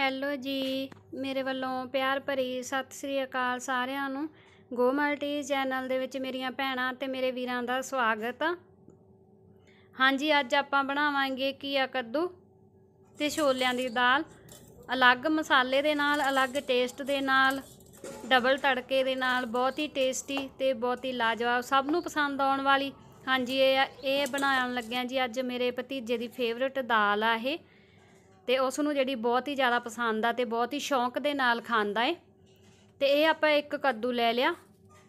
hello ਜੀ ਮੇਰੇ ਵੱਲੋਂ ਪਿਆਰ ਭਰੀ ਸਤਿ ਸ੍ਰੀ ਅਕਾਲ ਸਾਰਿਆਂ ਨੂੰ ਗੋ ਮਲਟੀ ਚੈਨਲ ਦੇ ਵਿੱਚ ਮੇਰੀਆਂ ਭੈਣਾਂ ਤੇ ਮੇਰੇ ਵੀਰਾਂ ਦਾ ਸਵਾਗਤ ਆ ਹਾਂਜੀ ਅੱਜ ਆਪਾਂ ਬਣਾਵਾਂਗੇ ਕੀਆ ਕੱਦੂ ਤੇ ਛੋਲਿਆਂ ਦੀ ਦਾਲ ਅਲੱਗ ਮਸਾਲੇ ਦੇ ਨਾਲ ਅਲੱਗ ਟੇਸਟ ਦੇ ਨਾਲ ਡਬਲ ਤੜਕੇ ਦੇ ਨਾਲ ਬਹੁਤ ਹੀ ਟੇਸਟੀ ਤੇ ਬਹੁਤ ਹੀ ਲਾਜਵਾਬ ਸਭ ਨੂੰ ਪਸੰਦ ਆਉਣ ਵਾਲੀ ਹਾਂਜੀ ਇਹ ਇਹ ਬਣਾਉਣ ਲੱਗਿਆਂ ਜੀ ਅੱਜ ਮੇਰੇ ਭਤੀਜੇ ਦੀ ਫੇਵਰਿਟ ਦਾਲ ਆ ਇਹ ਤੇ ਉਸ ਨੂੰ ਜਿਹੜੀ ਬਹੁਤ ਹੀ ਜ਼ਿਆਦਾ ਪਸੰਦ ਆ ਤੇ ਬਹੁਤ ਹੀ ਸ਼ੌਂਕ ਦੇ ਨਾਲ ਖਾਂਦਾ ਏ ਤੇ ਇਹ ਆਪਾਂ ਇੱਕ ਕੱਦੂ ਲੈ ਲਿਆ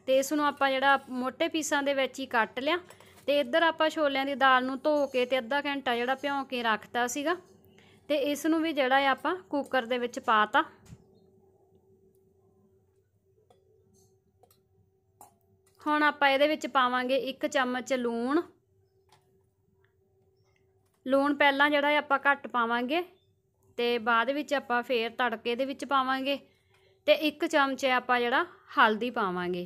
ਤੇ ਇਸ ਨੂੰ ਆਪਾਂ ਜਿਹੜਾ ਮੋٹے ਪੀਸਾਂ ਦੇ ਵਿੱਚ ਹੀ ਕੱਟ ਲਿਆ ਤੇ ਇੱਧਰ ਆਪਾਂ ਛੋਲਿਆਂ ਦੀ ਦਾਲ ਨੂੰ ਧੋ ਕੇ ਤੇ ਅੱਧਾ ਘੰਟਾ ਜਿਹੜਾ ਭਿਉਂ ਕੇ ਰੱਖਤਾ ਸੀਗਾ ਤੇ ਇਸ ਨੂੰ ਵੀ ਜਿਹੜਾ ਹੈ ਆਪਾਂ ਕੁੱਕਰ ਦੇ ਵਿੱਚ ਪਾਤਾ ਹੁਣ ਆਪਾਂ ਇਹਦੇ ਵਿੱਚ ਪਾਵਾਂਗੇ ਇੱਕ ਚਮਚ ਲੂਣ ਲੂਣ ਪਹਿਲਾਂ ਜਿਹੜਾ ਆਪਾਂ ਘੱਟ ਪਾਵਾਂਗੇ ਤੇ ਬਾਅਦ ਵਿੱਚ ਆਪਾਂ ਫੇਰ ਤੜਕੇ ਦੇ ਵਿੱਚ ਪਾਵਾਂਗੇ ਤੇ ਇੱਕ ਚਮਚ ਆਪਾਂ ਜਿਹੜਾ ਹਲਦੀ ਪਾਵਾਂਗੇ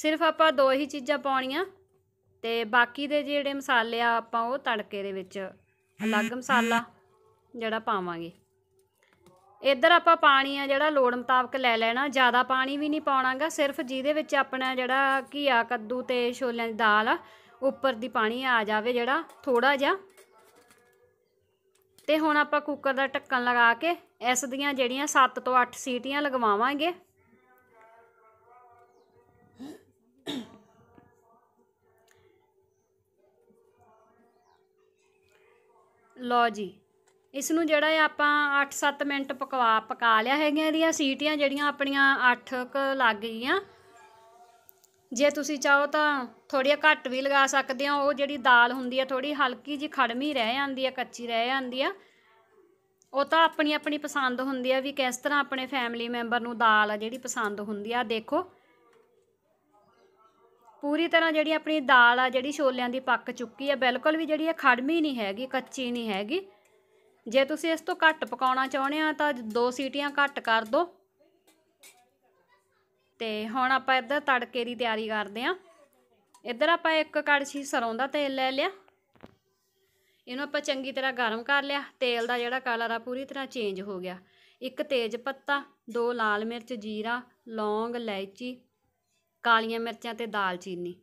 ਸਿਰਫ ਆਪਾਂ ਦੋ ਹੀ ਚੀਜ਼ਾਂ ਪਾਉਣੀਆਂ ਤੇ ਬਾਕੀ ਦੇ ਜਿਹੜੇ ਮਸਾਲੇ ਆ ਆਪਾਂ ਉਹ ਤੜਕੇ ਦੇ ਵਿੱਚ ਅਲੱਗ ਮਸਾਲਾ ਜਿਹੜਾ ਪਾਵਾਂਗੇ ਇੱਧਰ ਆਪਾਂ ਪਾਣੀ ਆ ਜਿਹੜਾ ਲੋੜ ਮੁਤਾਬਕ ਲੈ ਲੈਣਾ ਜ਼ਿਆਦਾ ਪਾਣੀ ਵੀ ਨਹੀਂ ਪਾਉਣਾਗਾ ਸਿਰਫ ਜਿਹਦੇ ਵਿੱਚ ਆਪਣਾ ਜਿਹੜਾ ਘੀਆ ਕੱਦੂ ਤੇ ਛੋਲਿਆਂ ਦੀ ਦਾਲ ਉੱਪਰ ਦੀ ਪਾਣੀ ਆ ਜਾਵੇ ਜਿਹੜਾ ਥੋੜਾ ਜਿਹਾ ਤੇ ਹੁਣ ਆਪਾਂ ਕੁੱਕਰ ਦਾ ਢੱਕਣ ਲਗਾ ਕੇ ਇਸ ਦੀਆਂ ਜਿਹੜੀਆਂ 7 ਤੋਂ 8 ਸੀਟੀਆਂ ਲਗਵਾਵਾਂਗੇ ਲੋ ਜੀ ਇਸ ਨੂੰ ਜਿਹੜਾ ਆਪਾਂ 8-7 ਮਿੰਟ ਪਕਵਾ ਪਕਾ ਲਿਆ ਹੈਗੀਆਂ ਇਹਦੀਆਂ ਸੀਟੀਆਂ ਜਿਹੜੀਆਂ ਆਪਣੀਆਂ 8 ਕ ਲੱਗ ਗਈਆਂ ਜੇ ਤੁਸੀਂ ਚਾਹੋ ਤਾਂ ਥੋੜ੍ਹੀਆਂ ਘੱਟ ਵੀ ਲਗਾ ਸਕਦੇ ਹੋ ਉਹ ਜਿਹੜੀ ਦਾਲ ਹੁੰਦੀ ਆ ਥੋੜੀ ਹਲਕੀ ਜੀ ਖੜਮੀ ਰਹਿ ਜਾਂਦੀ ਆ ਕੱਚੀ ਰਹਿ ਜਾਂਦੀ ਆ ਉਹ ਤਾਂ ਆਪਣੀ ਆਪਣੀ ਪਸੰਦ ਹੁੰਦੀ ਆ ਵੀ ਕਿਸ ਤਰ੍ਹਾਂ ਆਪਣੇ ਫੈਮਿਲੀ ਮੈਂਬਰ ਨੂੰ ਦਾਲ ਆ ਜਿਹੜੀ ਪਸੰਦ ਹੁੰਦੀ ਆ ਦੇਖੋ ਪੂਰੀ ਤਰ੍ਹਾਂ ਜਿਹੜੀ ਆਪਣੀ ਦਾਲ ਆ ਜਿਹੜੀ ਛੋਲਿਆਂ ਦੀ ਪੱਕ ਚੁੱਕੀ ਆ ਬਿਲਕੁਲ ਵੀ ਜਿਹੜੀ ਆ ਖੜਮੀ ਨਹੀਂ ਹੈਗੀ ਕੱਚੀ ਨਹੀਂ ਹੈਗੀ ਜੇ ਤੁਸੀਂ ਇਸ ਤੋਂ ਘੱਟ ਪਕਾਉਣਾ ਚਾਹੁੰਦੇ ਆ ਤਾਂ ਦੋ ਸੀਟੀਆਂ ਘੱਟ ਕਰ ਦਿਓ ਤੇ ਹੁਣ ਆਪਾਂ ਇੱਧਰ ਤੜਕੇ ਦੀ ਤਿਆਰੀ ਕਰਦੇ ਆਂ ਇੱਧਰ ਆਪਾਂ ਇੱਕ ਕੜਛੀ ਸਰੋਂ ਦਾ ਤੇਲ ਲੈ ਲਿਆ ਇਹਨੂੰ ਆਪਾਂ ਚੰਗੀ ਤਰ੍ਹਾਂ ਗਰਮ ਕਰ ਲਿਆ ਤੇਲ ਦਾ ਜਿਹੜਾ ਕਲਰ ਆ ਪੂਰੀ ਤਰ੍ਹਾਂ ਚੇਂਜ ਹੋ ਗਿਆ ਇੱਕ ਤੇਜ ਪੱਤਾ ਦੋ ਲਾਲ ਮਿਰਚ ਜੀਰਾ ਲੌਂਗ ਇਲਾਇਚੀ ਕਾਲੀਆਂ ਮਿਰਚਾਂ ਤੇ ਦਾਲਚੀਨੀ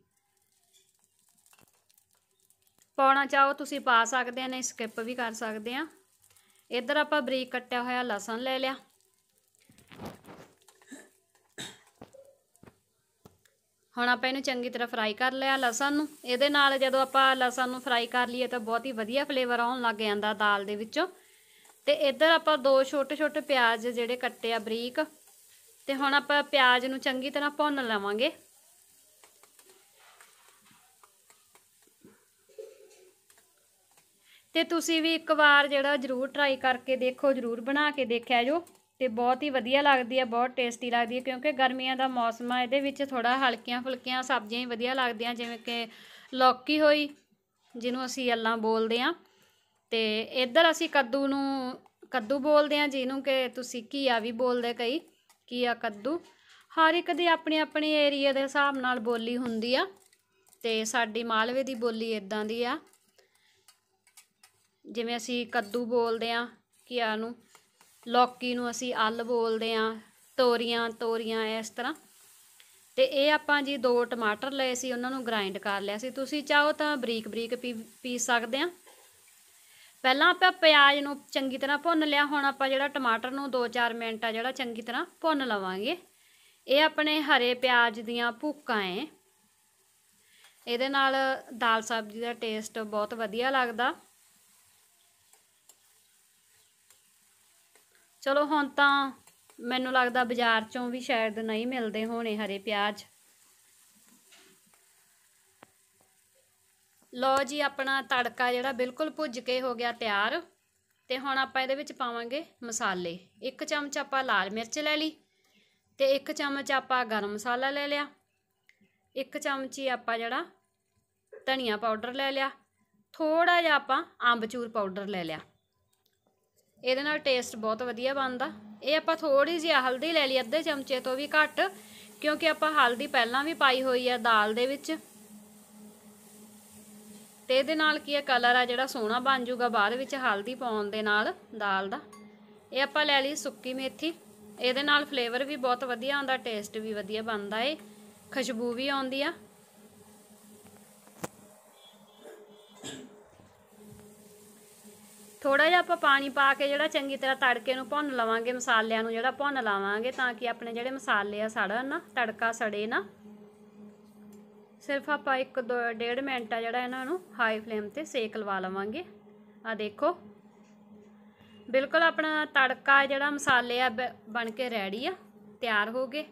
ਪਾਉਣਾ ਚਾਹੋ ਤੁਸੀਂ ਪਾ ਸਕਦੇ ਆ ਨਹੀਂ ਸਕਿਪ ਵੀ ਕਰ ਸਕਦੇ ਆ ਇੱਧਰ ਆਪਾਂ ਬਰੀਕ ਕੱਟਿਆ ਹੋਇਆ ਲਸਣ ਲੈ ਲਿਆ ਹੁਣ ਆਪਾਂ ਇਹਨੂੰ ਚੰਗੀ ਤਰ੍ਹਾਂ ਫਰਾਈ ਕਰ ਲਿਆ ਲਸਣ ਨੂੰ ਇਹਦੇ ਨਾਲ ਜਦੋਂ ਆਪਾਂ ਲਸਣ ਨੂੰ ਫਰਾਈ ਕਰ ਲਈਏ ਤਾਂ ਬਹੁਤ ਹੀ ਵਧੀਆ ਫਲੇਵਰ ਆਉਣ ਲੱਗ ਜਾਂਦਾ ਦਾਲ ਦੇ ਵਿੱਚੋਂ ਤੇ ਇੱਧਰ ਆਪਾਂ ਦੋ ਛੋਟੇ ਛੋਟੇ ਪਿਆਜ਼ ਜਿਹੜੇ ਕੱਟੇ ਆ ਬਰੀਕ ਤੇ ਹੁਣ ਆਪਾਂ ਪਿਆਜ਼ ਨੂੰ ਚੰਗੀ ਤਰ੍ਹਾਂ ਭੁੰਨ ਲਵਾਂਗੇ ਤੇ ਤੁਸੀਂ ਵੀ ਇੱਕ ਵਾਰ ਜਿਹੜਾ ਜ਼ਰੂਰ ਟਰਾਈ ਕਰਕੇ ਦੇਖੋ ਜ਼ਰੂਰ ਬਣਾ ਕੇ ਦੇਖਿਆ ਜੋ ਤੇ ਬਹੁਤ ਹੀ ਵਧੀਆ ਲੱਗਦੀ ਹੈ ਬਹੁਤ ਟੇਸਟੀ ਲੱਗਦੀ ਹੈ ਕਿਉਂਕਿ ਗਰਮੀਆਂ ਦਾ ਮੌਸਮ ਆ ਇਹਦੇ ਵਿੱਚ ਥੋੜਾ ਹਲਕੀਆਂ ਫੁਲਕੀਆਂ ਸਬਜ਼ੀਆਂ ਹੀ ਵਧੀਆ ਲੱਗਦੀਆਂ ਜਿਵੇਂ ਕਿ ਲੌਕੀ ਹੋਈ ਜਿਹਨੂੰ ਅਸੀਂ ਅੱਲਾਂ ਬੋਲਦੇ ਆ ਤੇ ਇੱਧਰ ਅਸੀਂ ਕੱਦੂ ਨੂੰ ਕੱਦੂ ਬੋਲਦੇ ਆ ਜਿਹਨੂੰ ਕਿ ਤੁਸੀਂ ਕੀਆ ਵੀ ਬੋਲਦੇ ਕਈ ਕੀਆ ਕੱਦੂ ਹਰ ਇੱਕ ਦੀ ਆਪਣੇ ਆਪਣੇ ਏਰੀਆ ਦੇ ਹਿਸਾਬ ਨਾਲ ਬੋਲੀ ਹੁੰਦੀ ਆ ਤੇ ਸਾਡੀ ਮਾਲਵੇ ਦੀ ਬੋਲੀ ਇਦਾਂ ਦੀ ਆ ਜਿਵੇਂ ਅਸੀਂ ਕੱਦੂ ਬੋਲਦੇ ਆ ਕੀਆ ਨੂੰ ਲੌਕੀ ਨੂੰ ਅਸੀਂ ਅਲ ਬੋਲਦੇ ਆਂ ਤੋਰੀਆਂ ਤੋਰੀਆਂ ਇਸ ਤਰ੍ਹਾਂ ਤੇ ਇਹ ਆਪਾਂ ਜੀ ਦੋ ਟਮਾਟਰ ਲਏ ਸੀ ਉਹਨਾਂ ਨੂੰ ਗ੍ਰਾਈਂਡ ਕਰ ਲਿਆ ਸੀ ਤੁਸੀਂ ਚਾਹੋ ਤਾਂ ਬਰੀਕ ਬਰੀਕ ਪੀਸ ਸਕਦੇ ਆ ਪਹਿਲਾਂ ਆਪਾਂ ਪਿਆਜ਼ ਨੂੰ ਚੰਗੀ ਤਰ੍ਹਾਂ ਭੁੰਨ ਲਿਆ ਹੁਣ ਆਪਾਂ ਜਿਹੜਾ ਟਮਾਟਰ ਨੂੰ 2-4 ਮਿੰਟ ਆ ਜਿਹੜਾ ਚੰਗੀ ਤਰ੍ਹਾਂ ਭੁੰਨ ਲਵਾਂਗੇ ਇਹ ਆਪਣੇ ਹਰੇ ਪਿਆਜ਼ ਦੀਆਂ ਭੂਕਾਂ ਐ ਇਹਦੇ ਨਾਲ ਦਾਲ ਸਬਜ਼ੀ ਦਾ ਟੇਸਟ ਬਹੁਤ ਵਧੀਆ ਲੱਗਦਾ ਚਲੋ ਹੁਣ ਤਾਂ ਮੈਨੂੰ ਲੱਗਦਾ ਬਾਜ਼ਾਰ ਚੋਂ ਵੀ ਸ਼ਾਇਦ ਨਹੀਂ ਮਿਲਦੇ ਹੋਣੇ ਹਰੇ ਪਿਆਜ਼ ਲਓ ਜੀ ਆਪਣਾ ਤੜਕਾ ਜਿਹੜਾ ਬਿਲਕੁਲ ਭੁੱਜ ਕੇ ਹੋ ਗਿਆ ਤਿਆਰ ਤੇ ਹੁਣ ਆਪਾਂ ਇਹਦੇ ਵਿੱਚ ਪਾਵਾਂਗੇ ਮਸਾਲੇ ਇੱਕ ਚਮਚ ਆਪਾਂ ਲਾਲ ਮਿਰਚ ਲੈ ਲਈ ਤੇ ਇੱਕ ਚਮਚ ਆਪਾਂ ਗਰਮ ਮਸਾਲਾ ਲੈ ਲਿਆ ਇੱਕ ਚਮਚੀ ਆਪਾਂ ਜਿਹੜਾ ਧਨੀਆ ਪਾਊਡਰ ਲੈ ਲਿਆ ਥੋੜਾ ਜਿਹਾ ਆਪਾਂ ਅੰਬਚੂਰ ਪਾਊਡਰ ਲੈ ਲਿਆ ਇਹਦੇ ਨਾਲ ਟੇਸਟ ਬਹੁਤ ਵਧੀਆ ਬਣਦਾ ਇਹ ਆਪਾਂ ਥੋੜੀ ਜਿਹੀ ਹਲਦੀ ਲੈ ਲਈ ਅੱਧੇ ਚਮਚੇ ਤੋਂ ਵੀ ਘੱਟ ਕਿਉਂਕਿ ਆਪਾਂ ਹਲਦੀ ਪਹਿਲਾਂ ਵੀ ਪਾਈ ਹੋਈ ਆ ਦਾਲ ਦੇ ਵਿੱਚ ਤੇ ਇਹਦੇ ਨਾਲ ਕੀ ਹੈ ਕਲਰ ਆ ਜਿਹੜਾ ਸੋਹਣਾ ਬਣ ਜਾਊਗਾ ਬਾਅਦ ਵਿੱਚ ਹਲਦੀ ਪਾਉਣ ਦੇ ਨਾਲ ਦਾਲ ਦਾ ਇਹ ਆਪਾਂ ਲੈ ਲਈ ਸੁੱਕੀ ਮੇਥੀ ਇਹਦੇ ਨਾਲ ਫਲੇਵਰ ਵੀ ਬਹੁਤ ਵਧੀਆ ਆਉਂਦਾ ਟੇਸਟ ਵੀ ਵਧੀਆ ਬਣਦਾ ਏ ਖੁਸ਼ਬੂ ਵੀ ਆਉਂਦੀ ਆ ਥੋੜਾ ਜਿਹਾ ਆਪਾਂ ਪਾਣੀ ਪਾ ਕੇ ਜਿਹੜਾ ਚੰਗੀ ਤਰ੍ਹਾਂ ਤੜਕੇ ਨੂੰ ਭੁੰਨ ਲਵਾਂਗੇ ਮਸਾਲਿਆਂ ਨੂੰ ਜਿਹੜਾ ਭੁੰਨ ਲਾਵਾਂਗੇ ਤਾਂ ਕਿ ਆਪਣੇ ਜਿਹੜੇ ਮਸਾਲੇ ਆ ਸੜਨ ਨਾ ਤੜਕਾ ਸੜੇ ਨਾ ਸਿਰਫ ਆਪਾਂ 1 2 1.5 ਮਿੰਟ ਆ ਜਿਹੜਾ ਇਹਨਾਂ ਨੂੰ ਹਾਈ ਫਲੇਮ ਤੇ ਸੇਕ ਲਵਾ ਲਵਾਂਗੇ ਆ ਦੇਖੋ ਬਿਲਕੁਲ ਆਪਣਾ ਤੜਕਾ ਜਿਹੜਾ ਮਸਾਲੇ ਆ ਬਣ ਕੇ ਰੈਡੀ ਆ ਤਿਆਰ ਹੋ ਗਏ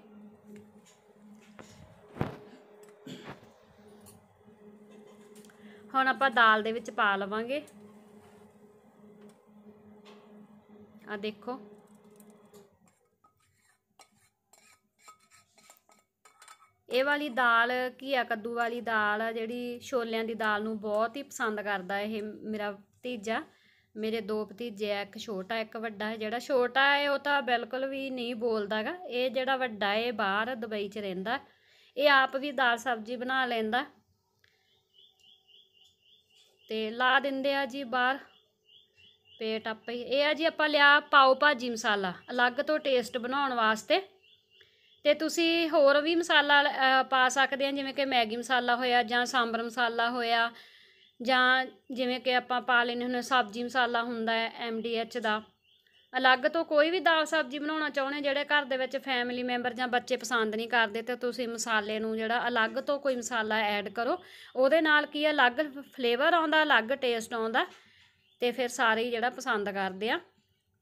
ਹੁਣ ਆਪਾਂ ਦਾਲ ਦੇ ਵਿੱਚ ਪਾ ਲਵਾਂਗੇ ਆ ਦੇਖੋ ਇਹ ਵਾਲੀ ਦਾਲ ਕੀ ਆ ਕੱਦੂ ਵਾਲੀ ਦਾਲ ਆ ਜਿਹੜੀ ਛੋਲਿਆਂ ਦੀ ਦਾਲ ਨੂੰ ਬਹੁਤ ਹੀ ਪਸੰਦ ਕਰਦਾ ਇਹ ਮੇਰਾ ਭਤੀਜਾ ਮੇਰੇ ਦੋ ਭਤੀਜੇ ਆ ਇੱਕ ਛੋਟਾ ਇੱਕ ਵੱਡਾ ਹੈ ਜਿਹੜਾ ਛੋਟਾ ਹੈ ਉਹ ਤਾਂ ਬਿਲਕੁਲ ਵੀ ਨਹੀਂ ਬੋਲਦਾਗਾ ਇਹ ਜਿਹੜਾ ਵੱਡਾ ਹੈ ਬਾਹਰ ਦੁਬਈ 'ਚ ਰਹਿੰਦਾ ਇਹ ਆਪ ਵੀ ਦਾਲ ਸਬਜ਼ੀ ਬਣਾ ਲੈਂਦਾ ਤੇ ਲਾ ਦਿੰਦੇ ਆ ਜੀ ਬਾਹਰ ਪੇਟ ਆਪੇ ਇਹ ਆ ਜੀ ਆਪਾਂ ਲਿਆ ਪਾਓ ਭਾਜੀ ਮਸਾਲਾ ਅਲੱਗ ਤੋਂ ਟੇਸਟ ਬਣਾਉਣ ਵਾਸਤੇ ਤੇ ਤੁਸੀਂ ਹੋਰ ਵੀ ਮਸਾਲਾ ਪਾ ਸਕਦੇ ਆ ਜਿਵੇਂ ਕਿ ਮੈਗੀ ਮਸਾਲਾ ਹੋਇਆ ਜਾਂ ਸਾਂਬਰ ਮਸਾਲਾ ਹੋਇਆ ਜਾਂ ਜਿਵੇਂ ਕਿ ਆਪਾਂ ਪਾ ਲੈਨੇ ਹੁੰਦੇ ਸਬਜ਼ੀ ਮਸਾਲਾ ਹੁੰਦਾ ਹੈ ਐਮ ਡੀ ਐਚ ਦਾ ਅਲੱਗ ਤੋਂ ਕੋਈ ਵੀ ਦਾਲ ਸਬਜ਼ੀ ਬਣਾਉਣਾ ਚਾਹੁੰਦੇ ਜਿਹੜੇ ਘਰ ਦੇ ਵਿੱਚ ਫੈਮਿਲੀ ਮੈਂਬਰ ਜਾਂ ਬੱਚੇ ਪਸੰਦ ਨਹੀਂ ਕਰਦੇ ਤੇ ਤੁਸੀਂ ਮਸਾਲੇ ਨੂੰ ਜਿਹੜਾ ਅਲੱਗ ਤੋਂ ਕੋਈ ਮਸਾਲਾ ਐਡ ਕਰੋ ਉਹਦੇ ਨਾਲ ਕੀ ਹੈ ਅਲੱਗ ਫਲੇਵਰ ਆਉਂਦਾ ਅਲੱਗ ਟੇਸਟ ਆਉਂਦਾ ਤੇ ਫਿਰ ਸਾਰੇ ਹੀ ਜਿਹੜਾ ਪਸੰਦ ਕਰਦੇ ਆ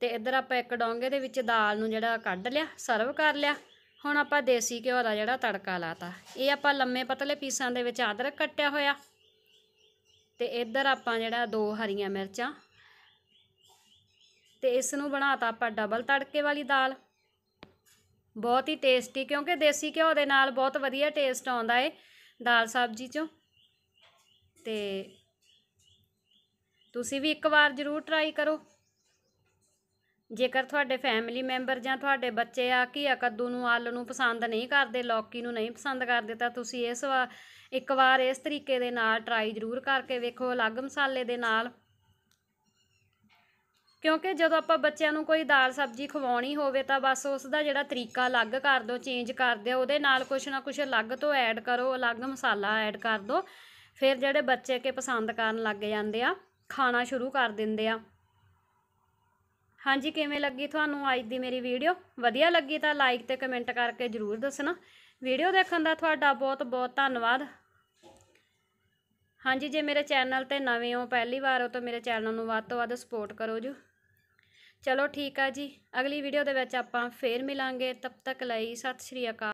ਤੇ ਇੱਧਰ ਆਪਾਂ ਇੱਕ ਡੋਂਗੇ ਦੇ ਵਿੱਚ ਦਾਲ ਨੂੰ ਜਿਹੜਾ ਕੱਢ ਲਿਆ ਸਰਵ ਕਰ ਲਿਆ ਹੁਣ ਆਪਾਂ ਦੇਸੀ ਘਿਓ ਦਾ ਜਿਹੜਾ ਤੜਕਾ ਲਾਤਾ ਇਹ ਆਪਾਂ ਲੰਮੇ ਪਤਲੇ ਪੀਸਾਂ ਦੇ ਵਿੱਚ ਆਦਰਕ ਕੱਟਿਆ ਹੋਇਆ ਤੇ ਇੱਧਰ ਆਪਾਂ ਜਿਹੜਾ ਦੋ ਹਰੀਆਂ ਮਿਰਚਾਂ ਤੇ ਇਸ ਨੂੰ ਬਣਾਤਾ ਆਪਾਂ ਡਬਲ ਤੜਕੇ ਵਾਲੀ ਦਾਲ ਬਹੁਤ ਹੀ ਟੇਸਟੀ ਕਿਉਂਕਿ ਦੇਸੀ ਘਿਓ ਦੇ ਨਾਲ ਬਹੁਤ ਵਧੀਆ ਟੇਸਟ ਆਉਂਦਾ ਏ ਦਾਲ ਸਬਜ਼ੀ ਚੋਂ ਤੇ ਤੁਸੀਂ ਵੀ ਇੱਕ ਵਾਰ ਜ਼ਰੂਰ ਟਰਾਈ ਕਰੋ ਜੇਕਰ ਤੁਹਾਡੇ ਫੈਮਿਲੀ ਮੈਂਬਰ ਜਾਂ ਤੁਹਾਡੇ ਬੱਚੇ ਆ ਆ ਕੱਦੂ ਨੂੰ ਆਲੂ ਨੂੰ ਪਸੰਦ ਨਹੀਂ ਕਰਦੇ ਲੌਕੀ ਨੂੰ ਨਹੀਂ ਪਸੰਦ ਕਰਦੇ ਤਾਂ ਤੁਸੀਂ ਇਸ ਵਾਰ ਇੱਕ ਵਾਰ ਇਸ ਤਰੀਕੇ ਦੇ ਨਾਲ ਟਰਾਈ ਜ਼ਰੂਰ ਕਰਕੇ ਵੇਖੋ ਅਲੱਗ ਮਸਾਲੇ ਦੇ ਨਾਲ ਕਿਉਂਕਿ ਜਦੋਂ ਆਪਾਂ ਬੱਚਿਆਂ ਨੂੰ ਕੋਈ ਦਾਲ ਸਬਜ਼ੀ ਖਵਾਉਣੀ ਹੋਵੇ ਤਾਂ ਬਸ ਉਸ ਦਾ ਜਿਹੜਾ ਤਰੀਕਾ ਅਲੱਗ ਕਰ ਦਿਓ ਚੇਂਜ ਕਰ ਦਿਓ ਉਹਦੇ ਨਾਲ ਕੁਛ ਨਾ ਕੁਛ ਅਲੱਗ ਤੋਂ ਐਡ ਕਰੋ ਅਲੱਗ ਮਸਾਲਾ ਐਡ ਕਰ ਦਿਓ ਫਿਰ ਜਿਹੜੇ ਬੱਚੇ ਕੇ ਪਸੰਦ ਕਰਨ ਲੱਗ ਜਾਂਦੇ ਆ ਖਾਣਾ ਸ਼ੁਰੂ ਕਰ ਦਿੰਦੇ ਆ ਹਾਂਜੀ ਕਿਵੇਂ ਲੱਗੀ ਤੁਹਾਨੂੰ ਅੱਜ ਦੀ ਮੇਰੀ ਵੀਡੀਓ ਵਧੀਆ ਲੱਗੀ ਤਾਂ ਲਾਈਕ ਤੇ ਕਮੈਂਟ ਕਰਕੇ ਜ਼ਰੂਰ ਦੱਸਣਾ ਵੀਡੀਓ ਦੇਖਣ ਦਾ ਤੁਹਾਡਾ ਬਹੁਤ ਬਹੁਤ ਧੰਨਵਾਦ ਹਾਂਜੀ ਜੇ ਮੇਰੇ ਚੈਨਲ ਤੇ ਨਵੇਂ ਹੋ ਪਹਿਲੀ ਵਾਰ ਹੋ ਤਾਂ ਮੇਰੇ ਚੈਨਲ ਨੂੰ ਵੱਧ ਤੋਂ ਵੱਧ ਸਪੋਰਟ ਕਰੋ ਜੀ ਚਲੋ ਠੀਕ ਆ ਜੀ ਅਗਲੀ ਵੀਡੀਓ ਦੇ ਵਿੱਚ ਆਪਾਂ ਫੇਰ ਮਿਲਾਂਗੇ ਤਬ ਤੱਕ ਲਈ ਸਤਿ ਸ਼੍ਰੀ ਅਕਾਲ